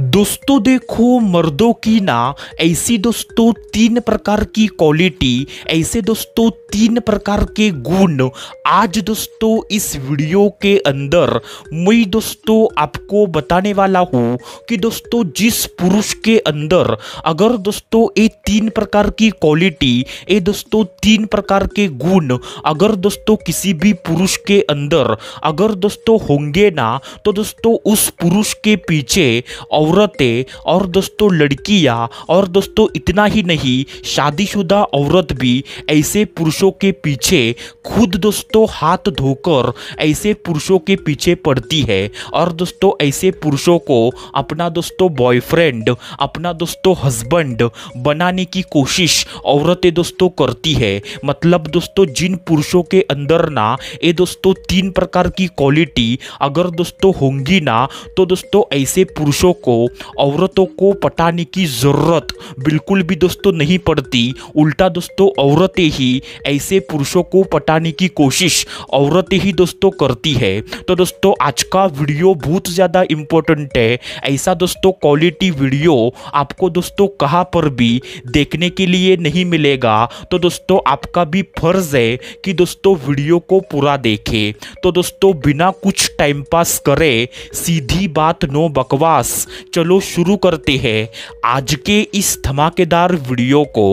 दोस्तों देखो मर्दों की ना ऐसी दोस्तों तीन प्रकार की क्वालिटी ऐसे दोस्तों तीन प्रकार के गुण आज दोस्तों इस वीडियो के अंदर मैं दोस्तों आपको बताने वाला हूँ कि दोस्तों जिस पुरुष के अंदर अगर दोस्तों ये तीन प्रकार की क्वालिटी ये दोस्तों तीन प्रकार के गुण अगर दोस्तों किसी भी पुरुष के अंदर अगर दोस्तों होंगे ना तो दोस्तों उस पुरुष के पीछे और औरतें और दोस्तों लड़कियां और दोस्तों इतना ही नहीं शादीशुदा औरत भी ऐसे पुरुषों के पीछे खुद दोस्तों हाथ धोकर ऐसे पुरुषों के पीछे पड़ती है और दोस्तों ऐसे पुरुषों को अपना दोस्तों बॉयफ्रेंड अपना दोस्तों हस्बैंड बनाने की कोशिश औरतें दोस्तों करती है मतलब दोस्तों जिन पुरुषों के अंदर ना ये दोस्तों तीन प्रकार की क्वालिटी अगर दोस्तों होंगी ना तो दोस्तों ऐसे पुरुषों को को औरतों को पटाने की ज़रूरत बिल्कुल भी दोस्तों नहीं पड़ती उल्टा दोस्तों औरतें ही ऐसे पुरुषों को पटाने की कोशिश औरतें ही दोस्तों करती है तो दोस्तों आज का वीडियो बहुत ज़्यादा इम्पोर्टेंट है ऐसा दोस्तों क्वालिटी वीडियो आपको दोस्तों कहाँ पर भी देखने के लिए नहीं मिलेगा तो दोस्तों आपका भी फर्ज है कि दोस्तों वीडियो को पूरा देखे तो दोस्तों बिना कुछ टाइम पास करे सीधी बात नो बकवास चलो शुरू करते हैं आज के इस धमाकेदार वीडियो को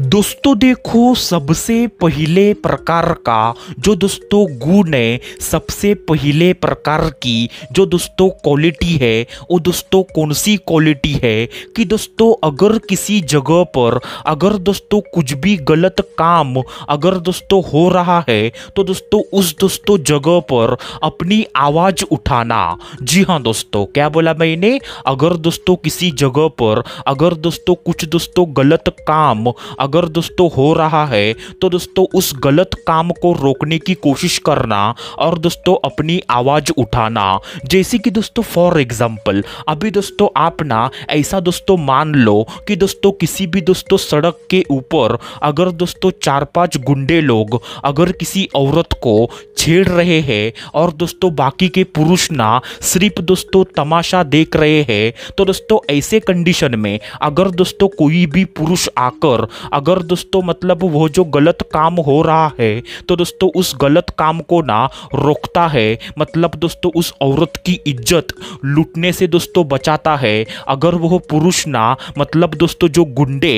दोस्तों देखो सबसे पहले प्रकार का जो दोस्तों गुण है सबसे पहले प्रकार की जो दोस्तों क्वालिटी है वो दोस्तों कौन सी क्वालिटी है कि दोस्तों अगर किसी जगह पर अगर दोस्तों कुछ भी गलत काम अगर दोस्तों हो रहा है तो दोस्तों उस दोस्तों जगह पर अपनी आवाज़ उठाना जी हाँ दोस्तों क्या बोला मैंने अगर दोस्तों किसी जगह पर अगर दोस्तों कुछ दोस्तों गलत काम अगर दोस्तों हो रहा है तो दोस्तों उस गलत काम को रोकने की कोशिश करना और दोस्तों अपनी आवाज़ उठाना जैसे कि दोस्तों फॉर एग्जाम्पल अभी दोस्तों आप ना ऐसा दोस्तों मान लो कि दोस्तों किसी भी दोस्तों सड़क के ऊपर अगर दोस्तों चार पांच गुंडे लोग अगर किसी औरत को छेड़ रहे हैं और दोस्तों बाकी के पुरुष ना सिर्फ दोस्तों तमाशा देख रहे हैं तो दोस्तों ऐसे कंडीशन में अगर दोस्तों कोई भी पुरुष आकर अगर दोस्तों मतलब वो जो गलत काम हो रहा है तो दोस्तों उस गलत काम को ना रोकता है मतलब दोस्तों उस औरत की इज्जत लूटने से दोस्तों बचाता है अगर वह पुरुष ना मतलब दोस्तों जो गुंडे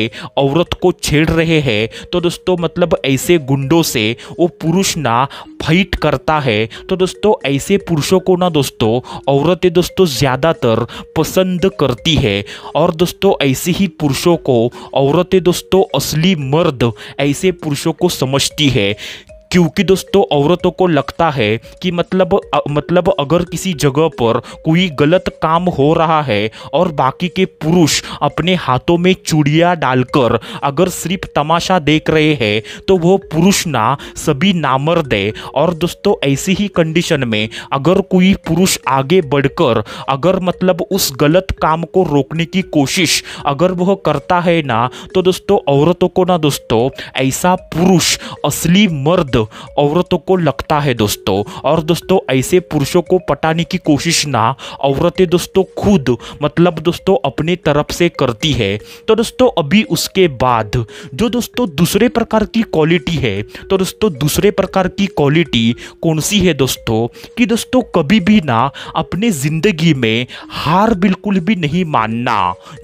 औरत को छेड़ रहे हैं तो दोस्तों मतलब ऐसे गुंडों से वो पुरुष ना फाइट करता है तो दोस्तों ऐसे पुरुषों को ना दोस्तों औरतें दोस्तों ज़्यादातर पसंद करती है और दोस्तों ऐसे ही पुरुषों को औरतें दोस्तों असली मर्द ऐसे पुरुषों को समझती है क्योंकि दोस्तों औरतों को लगता है कि मतलब अ, मतलब अगर किसी जगह पर कोई गलत काम हो रहा है और बाकी के पुरुष अपने हाथों में चूड़िया डालकर अगर सिर्फ तमाशा देख रहे हैं तो वो पुरुष ना सभी नामर दे और दोस्तों ऐसी ही कंडीशन में अगर कोई पुरुष आगे बढ़कर अगर मतलब उस गलत काम को रोकने की कोशिश अगर वह करता है ना तो दोस्तों औरतों को ना दोस्तों ऐसा पुरुष असली मर्द औरतों को लगता है दोस्तों और दोस्तों ऐसे पुरुषों को पटाने की कोशिश ना औरतें दोस्तों खुद मतलब दोस्तों अपने तरफ से करती है तो दोस्तों अभी उसके बाद जो दोस्तों दूसरे प्रकार की क्वालिटी है तो दोस्तों दूसरे प्रकार की क्वालिटी कौन सी है दोस्तों कि दोस्तों कभी भी ना अपने ज़िंदगी में हार बिल्कुल भी नहीं मानना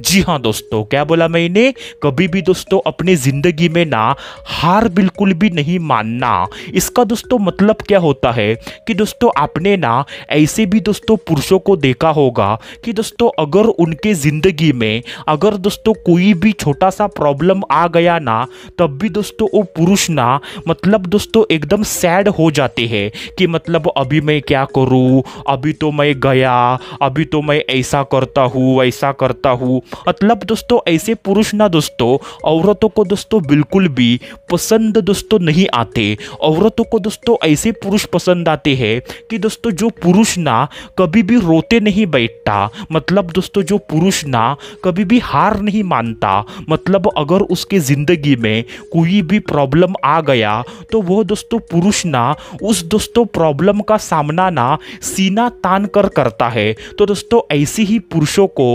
जी हाँ दोस्तों क्या बोला मैंने कभी भी दोस्तों अपने ज़िंदगी में ना हार बिल्कुल भी नहीं मानना ना इसका दोस्तों मतलब क्या होता है कि दोस्तों आपने ना ऐसे भी दोस्तों पुरुषों को देखा होगा कि दोस्तों अगर उनके ज़िंदगी में अगर दोस्तों कोई भी छोटा सा प्रॉब्लम आ गया ना तब भी दोस्तों वो पुरुष ना मतलब दोस्तों एकदम सैड हो जाते हैं कि मतलब अभी मैं क्या करूँ अभी तो मैं गया अभी तो मैं ऐसा करता हूँ वैसा करता हूँ मतलब दोस्तों ऐसे पुरुष ना दोस्तों औरतों को दोस्तों बिल्कुल भी पसंद दोस्तों नहीं आते औरतों को दोस्तों ऐसे पुरुष पसंद आते हैं कि दोस्तों जो पुरुष ना कभी भी रोते नहीं बैठता मतलब दोस्तों जो पुरुष ना कभी भी हार नहीं मानता मतलब अगर उसके ज़िंदगी में कोई भी प्रॉब्लम आ गया तो वह दोस्तों पुरुष ना उस दोस्तों प्रॉब्लम का सामना ना सीना तान कर करता है तो दोस्तों ऐसे ही पुरुषों को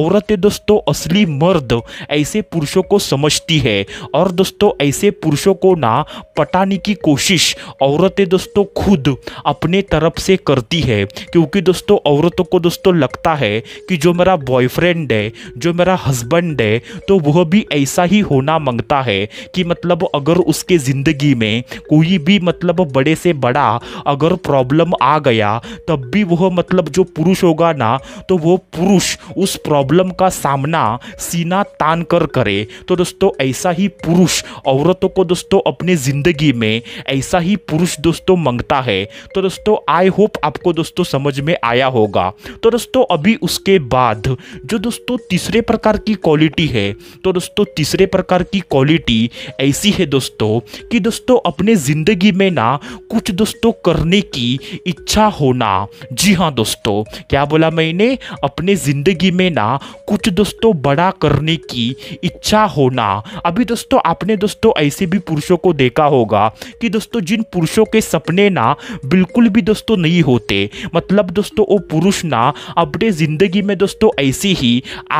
औरतें दोस्तों असली मर्द ऐसे पुरुषों को समझती है और दोस्तों ऐसे पुरुषों को ना पटाने की कोशिश औरतें दोस्तों खुद अपने तरफ से करती है क्योंकि दोस्तों औरतों को दोस्तों लगता है कि जो मेरा बॉयफ्रेंड है जो मेरा हस्बैंड है तो वह भी ऐसा ही होना मांगता है कि मतलब अगर उसके ज़िंदगी में कोई भी मतलब बड़े से बड़ा अगर प्रॉब्लम आ गया तब भी वह मतलब जो पुरुष होगा ना तो वह पुरुष उस प्रॉब्लम का सामना सीना तान कर करे तो दोस्तों ऐसा ही पुरुष औरतों को दोस्तों अपने ज़िंदगी में ऐसा ही पुरुष दोस्तों मांगता है तो दोस्तों आई होप आपको दोस्तों समझ में आया होगा तो दोस्तों अभी उसके बाद जो दोस्तों तीसरे प्रकार की क्वालिटी है तो दोस्तों तीसरे प्रकार की क्वालिटी ऐसी है दोस्तों कि दोस्तों अपने ज़िंदगी में ना कुछ दोस्तों करने की इच्छा होना जी हाँ दोस्तों क्या बोला मैंने अपने ज़िंदगी में ना कुछ दोस्तों बड़ा करने की इच्छा होना अभी दोस्तों आपने दोस्तों ऐसे भी पुरुषों को देखा होगा कि कि दोस्तों जिन पुरुषों के सपने ना बिल्कुल भी दोस्तों नहीं होते मतलब दोस्तों वो पुरुष ना अपने ज़िंदगी में दोस्तों ऐसी ही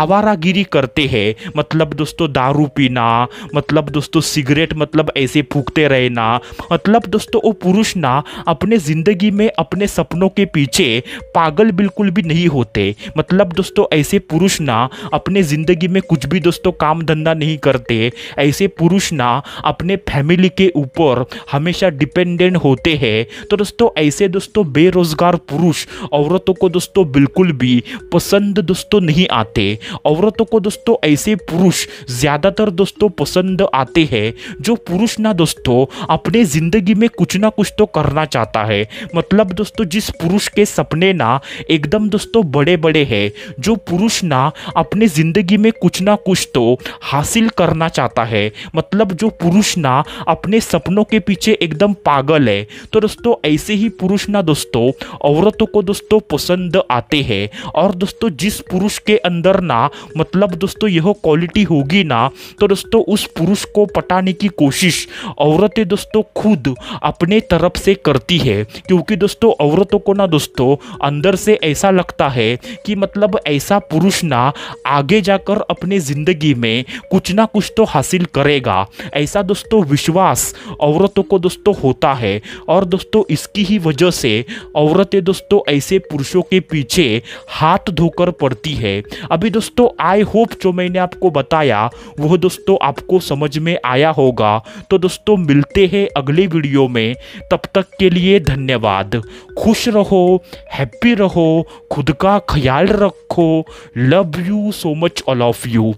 आवारागिरी करते हैं मतलब दोस्तों दारू पीना मतलब दोस्तों सिगरेट मतलब ऐसे फूकते रहना मतलब दोस्तों वो पुरुष ना अपने ज़िंदगी में अपने सपनों के पीछे पागल बिल्कुल भी नहीं होते मतलब दोस्तों ऐसे पुरुष ना अपने ज़िंदगी में कुछ भी दोस्तों काम धंधा नहीं करते ऐसे पुरुष ना अपने फैमिली के ऊपर हमेशा डिपेंडेंट होते हैं तो दोस्तों ऐसे दोस्तों बेरोज़गार पुरुष औरतों को दोस्तों बिल्कुल भी पसंद दोस्तों नहीं आते औरतों को दोस्तों ऐसे पुरुष ज़्यादातर दोस्तों पसंद आते हैं जो पुरुष ना दोस्तों अपने ज़िंदगी में कुछ ना कुछ तो करना चाहता है मतलब दोस्तों जिस पुरुष के सपने ना एकदम दोस्तों बड़े बड़े हैं जो पुरुष ना अपने ज़िंदगी में कुछ ना कुछ तो हासिल करना चाहता है मतलब जो पुरुष ना अपने सपनों के पीछे बच्चे एकदम पागल है तो दोस्तों ऐसे ही पुरुष ना दोस्तों औरतों को दोस्तों पसंद आते हैं और दोस्तों जिस पुरुष के अंदर ना मतलब दोस्तों यह क्वालिटी होगी ना तो दोस्तों उस पुरुष को पटाने की कोशिश औरतें दोस्तों खुद अपने तरफ से करती है क्योंकि दोस्तों औरतों को ना दोस्तों अंदर से ऐसा लगता है कि मतलब ऐसा पुरुष ना आगे जाकर अपने ज़िंदगी में कुछ ना कुछ तो हासिल करेगा ऐसा दोस्तों विश्वास औरतों को को दोस्तों होता है और दोस्तों इसकी ही वजह से औरतें दोस्तों ऐसे पुरुषों के पीछे हाथ धोकर पड़ती है अभी दोस्तों आई होप जो मैंने आपको बताया वह दोस्तों आपको समझ में आया होगा तो दोस्तों मिलते हैं अगले वीडियो में तब तक के लिए धन्यवाद खुश रहो हैप्पी रहो खुद का ख्याल रखो love you so much all of you